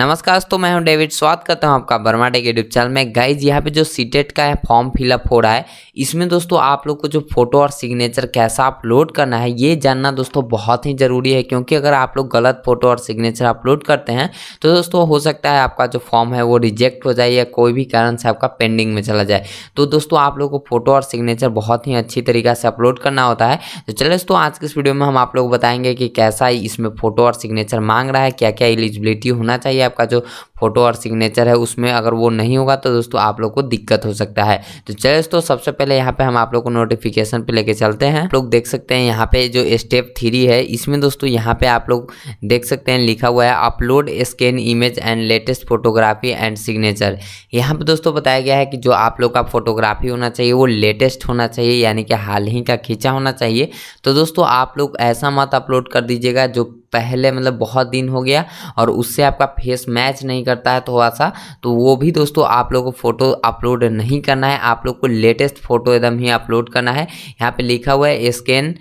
नमस्कार दोस्तों मैं हूं डेविड स्वागत करता हूं आपका बर्मा टेक यूट्यूब चैनल में गाइज यहाँ पे जो सीटेट का है फॉर्म फिलअप हो रहा है इसमें दोस्तों आप लोग को जो फोटो और सिग्नेचर कैसा अपलोड करना है ये जानना दोस्तों बहुत ही ज़रूरी है क्योंकि अगर आप लोग गलत फोटो और सिग्नेचर अपलोड करते हैं तो दोस्तों हो सकता है आपका जो फॉर्म है वो रिजेक्ट हो जाए या कोई भी कारण से आपका पेंडिंग में चला जाए तो दोस्तों आप लोग को फोटो और सिग्नेचर बहुत ही अच्छी तरीका से अपलोड करना होता है तो चले दोस्तों आज के इस वीडियो में हम आप लोग बताएंगे कि कैसा इसमें फोटो और सिग्नेचर मांग रहा है क्या क्या एलिजिबिलिटी होना चाहिए आपका जो फोटो और सिग्नेचर है उसमें अगर वो नहीं होगा तो दोस्तों आप लोग को दिक्कत हो सकता है तो चलिए दोस्तों सबसे पहले यहाँ पे हम आप लोग को नोटिफिकेशन पे लेके चलते हैं लोग देख सकते हैं यहाँ पे जो स्टेप थ्री है इसमें दोस्तों यहाँ पे आप लोग देख सकते हैं लिखा हुआ है upload scan image and latest photography and signature यहाँ पे दोस्तों बताया गया है कि जो आप लोग का फोटोग्राफी होना चाहिए वो लेटेस्ट होना चाहिए यानी कि हाल ही का खींचा होना चाहिए तो दोस्तों आप लोग ऐसा मत अपलोड कर दीजिएगा जो पहले मतलब बहुत दिन हो गया और उससे आपका फेस मैच नहीं करता है थोड़ा सा तो वो भी दोस्तों आप लोग को फ़ोटो अपलोड नहीं करना है आप लोग को लेटेस्ट फ़ोटो एकदम ही अपलोड करना है यहाँ पर लिखा हुआ है scan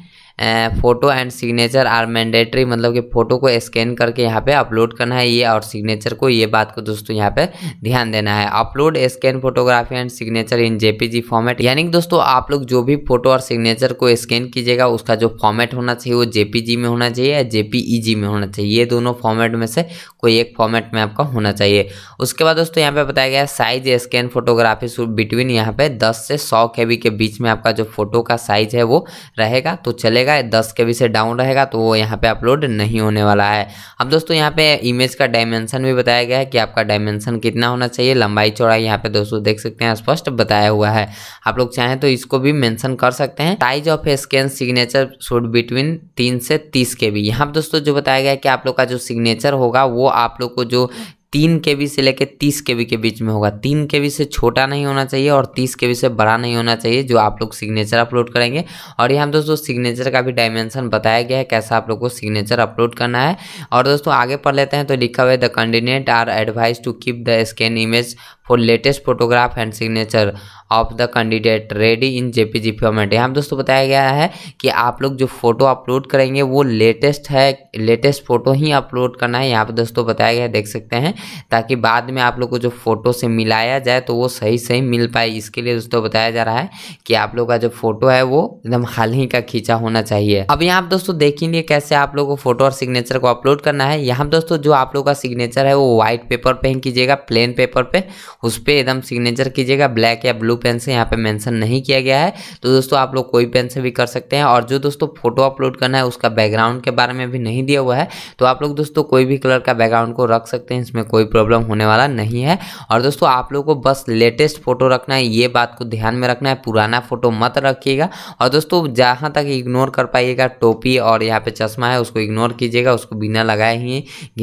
photo and signature are mandatory मतलब कि फ़ोटो को स्कैन करके यहाँ पे अपलोड करना है ये और सिग्नेचर को ये बात को दोस्तों यहाँ पे ध्यान देना है upload scan photography and signature in JPG format यानी कि दोस्तों आप लोग जो भी फोटो और सिग्नेचर को स्कैन कीजिएगा उसका जो फॉर्मेट होना चाहिए वो जे में होना चाहिए या जे e में होना चाहिए ये दोनों फॉर्मेट में से कोई एक फॉर्मेट में आपका होना चाहिए उसके बाद दोस्तों यहाँ पे बताया गया साइज स्कैन फोटोग्राफी बिटवीन यहाँ पे दस से सौ के के बीच में आपका जो फोटो का साइज है वो रहेगा तो चलेगा रहेगा दस के से डाउन रहेगा तो वो यहाँ पे अपलोड नहीं होने वाला है अब दोस्तों यहाँ पे इमेज का डायमेंशन भी बताया गया है कि आपका डायमेंशन कितना होना चाहिए लंबाई चौड़ाई यहाँ पे दोस्तों देख सकते हैं स्पष्ट बताया हुआ है आप लोग चाहें तो इसको भी मेंशन कर सकते हैं size of scan signature should between तीन से तीस के बी यहाँ दोस्तों जो बताया गया है कि आप लोग का जो सिग्नेचर होगा वो आप लोग को जो तीन के बी से लेकर तीस के बी के बीच में होगा तीन के बी से छोटा नहीं होना चाहिए और तीस के बी से बड़ा नहीं होना चाहिए जो आप लोग सिग्नेचर अपलोड करेंगे और यहाँ दोस्तों सिग्नेचर का भी डायमेंशन बताया गया है कैसा आप लोग को सिग्नेचर अपलोड करना है और दोस्तों आगे पढ़ लेते हैं तो लिखा हुआ है the candidate are advise to keep the scan image for latest photograph and signature of the candidate ready in G format यहाँ दोस्तों बताया गया है कि आप लोग जो फोटो अपलोड करेंगे वो लेटेस्ट है लेटेस्ट फोटो ही अपलोड करना है यहाँ पर दोस्तों बताया गया है देख सकते हैं ताकि बाद में आप लोग को जो फोटो से मिलाया जाए तो वो सही सही मिल पाए इसके लिए दोस्तों बताया जा रहा है कि आप लोग का जो फोटो है वो एकदम हाल ही का खींचा होना चाहिए अब यहाँ दोस्तों देखेंगे कैसे आप लोग को फोटो और सिग्नेचर को अपलोड करना है यहाँ दोस्तों जो आप लोग का सिग्नेचर है वो व्हाइट पेपर पे ही कीजिएगा प्लेन पेपर पे उस पर एकदम सिग्नेचर कीजिएगा ब्लैक या ब्लू पेन से यहाँ पे मेंशन नहीं किया गया है तो दोस्तों आप लोग कोई पेन से भी कर सकते हैं और जो दोस्तों फोटो अपलोड करना है उसका बैकग्राउंड के बारे में भी नहीं दिया हुआ है तो आप लोग दोस्तों कोई भी कलर का बैकग्राउंड को रख सकते हैं इसमें कोई प्रॉब्लम होने वाला नहीं है और दोस्तों आप लोग को बस लेटेस्ट फोटो रखना है ये बात को ध्यान में रखना है पुराना फोटो मत रखिएगा और दोस्तों जहाँ तक इग्नोर कर पाइएगा टोपी और यहाँ पे चश्मा है उसको इग्नोर कीजिएगा उसको बिना लगाए ही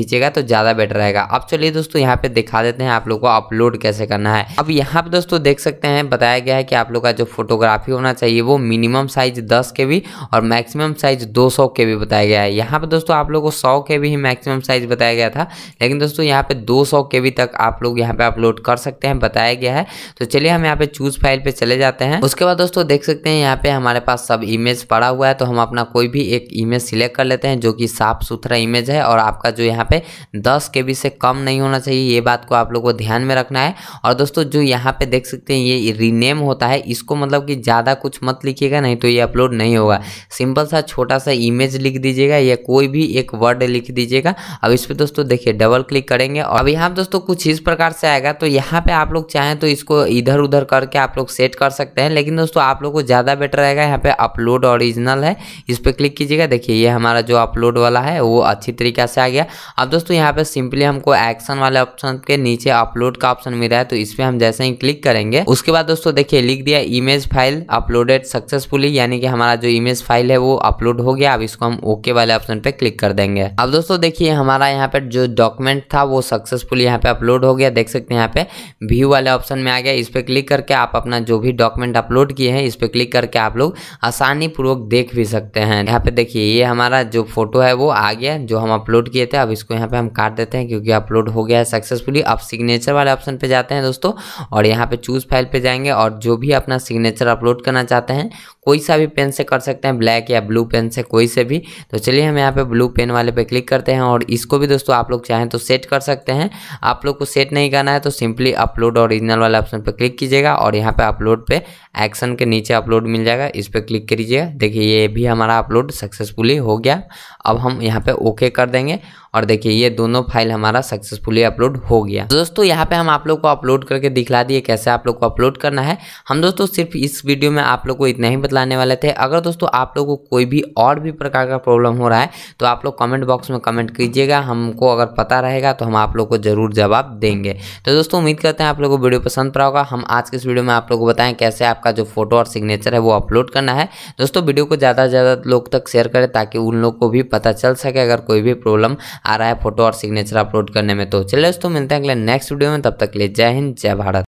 खींचेगा तो ज़्यादा बेटर रहेगा अब चलिए दोस्तों यहाँ पे दिखा देते हैं आप लोग को अपलोड कैसे करना है अब यहाँ पे दोस्तों देख सकते हैं में बताया गया है कि आप लोग का जो फोटोग्राफी होना चाहिए वो मिनिमम साइज दस के भी और मैक्सिमम साइज दो सौ के भी बताया गया है यहाँ पर दोस्तों आप लोग को सौ के भी ही मैक्सिमम साइज बताया गया था लेकिन दोस्तों यहाँ पे दो सौ के भी तक आप लोग यहाँ पे अपलोड कर सकते हैं बताया गया है तो चलिए हम यहाँ पे चूज फाइल पे चले जाते हैं उसके बाद दोस्तों देख सकते हैं यहाँ पे हमारे पास सब इमेज पड़ा हुआ है तो हम अपना कोई भी एक इमेज सिलेक्ट कर लेते हैं जो कि साफ सुथरा इमेज है और आपका जो यहाँ पे दस के से कम नहीं होना चाहिए ये बात को आप लोग को ध्यान में रखना है और दोस्तों जो यहाँ पे देख सकते हैं ये रीनेम होता है इसको मतलब कि ज़्यादा कुछ मत लिखिएगा नहीं तो ये अपलोड नहीं होगा सिंपल सा छोटा सा इमेज लिख दीजिएगा या कोई भी एक वर्ड लिख दीजिएगा अब इस पर दोस्तों देखिए डबल क्लिक करेंगे और अब यहाँ दोस्तों कुछ इस प्रकार से आएगा तो यहाँ पे आप लोग चाहें तो इसको इधर उधर करके आप लोग सेट कर सकते हैं लेकिन दोस्तों आप लोग को ज़्यादा बेटर रहेगा यहाँ पे अपलोड ऑरिजिनल है इस पर क्लिक कीजिएगा देखिए ये हमारा जो अपलोड वाला है वो अच्छी तरीके से आ गया अब दोस्तों यहाँ पे सिंपली हमको एक्शन वाले ऑप्शन के नीचे अपलोड का ऑप्शन मिला है तो इस पर हम जैसे ही क्लिक करेंगे उसके बाद बाद दोस्तों देखिए लिख दिया इमेज फाइल अपलोडेड सक्सेसफुली यानी कि हमारा जो इमेज फाइल है वो अपलोड हो गया अब इसको हम ओके वाले ऑप्शन पे क्लिक कर देंगे अब दोस्तों देखिए हमारा यहाँ पे जो डॉक्यूमेंट था वो सक्सेसफुली यहाँ पे अपलोड हो गया देख सकते हैं यहाँ पे व्यू वाले ऑप्शन में आ गया इस पर क्लिक करके आप अपना जो भी डॉक्यूमेंट अपलोड किए हैं इस पर क्लिक करके आप लोग आसानी पूर्वक देख भी सकते हैं यहाँ पे देखिए ये हमारा जो फोटो है वो आ गया जो हम अपलोड किए थे अब इसको यहाँ पे हम काट देते हैं क्योंकि अपलोड हो गया है सक्सेसफुली अब सिग्नेचर वाले ऑप्शन पे जाते हैं दोस्तों और यहाँ पे चूज फाइल पे जाएंगे जाएंगे और जो भी अपना सिग्नेचर अपलोड करना चाहते हैं कोई सा भी पेन से कर सकते हैं ब्लैक या ब्लू पेन से कोई से भी तो चलिए हम यहाँ पे ब्लू पेन वाले पे क्लिक करते हैं और इसको भी दोस्तों आप लोग चाहें तो सेट कर सकते हैं आप लोग को सेट नहीं करना है तो सिंपली अपलोड ओरिजिनल वाले ऑप्शन पर क्लिक कीजिएगा और यहाँ पे अपलोड पे एक्शन के नीचे अपलोड मिल जाएगा इस पर क्लिक करीजिएगा देखिए ये भी हमारा अपलोड सक्सेसफुली हो गया अब हम यहाँ पर ओके कर देंगे और देखिए ये दोनों फाइल हमारा सक्सेसफुली अपलोड हो गया दोस्तों यहाँ पर हम आप लोग को अपलोड करके दिखला दिए कैसे आप लोग को अपलोड करना है हम दोस्तों सिर्फ इस वीडियो में आप लोग को इतना ही लाने वाले थे अगर दोस्तों आप लोगों को कोई भी और भी प्रकार का प्रॉब्लम हो रहा है तो आप लोग कमेंट बॉक्स में कमेंट कीजिएगा हमको अगर पता रहेगा तो हम आप लोग को ज़रूर जवाब देंगे तो दोस्तों उम्मीद करते हैं आप लोगों को वीडियो पसंद पड़ा होगा हम आज के इस वीडियो में आप लोग को बताएं कैसे आपका जो फोटो और सिग्नेचर है वो अपलोड करना है दोस्तों वीडियो को ज़्यादा से ज़्यादा लोग तक शेयर करें ताकि उन लोग को भी पता चल सके अगर कोई भी प्रॉब्लम आ रहा है फोटो और सिग्नेचर अपलोड करने में तो चलिए दोस्तों मिलते हैं अगले नेक्स्ट वीडियो में तब तक ले जय हिंद जय भारत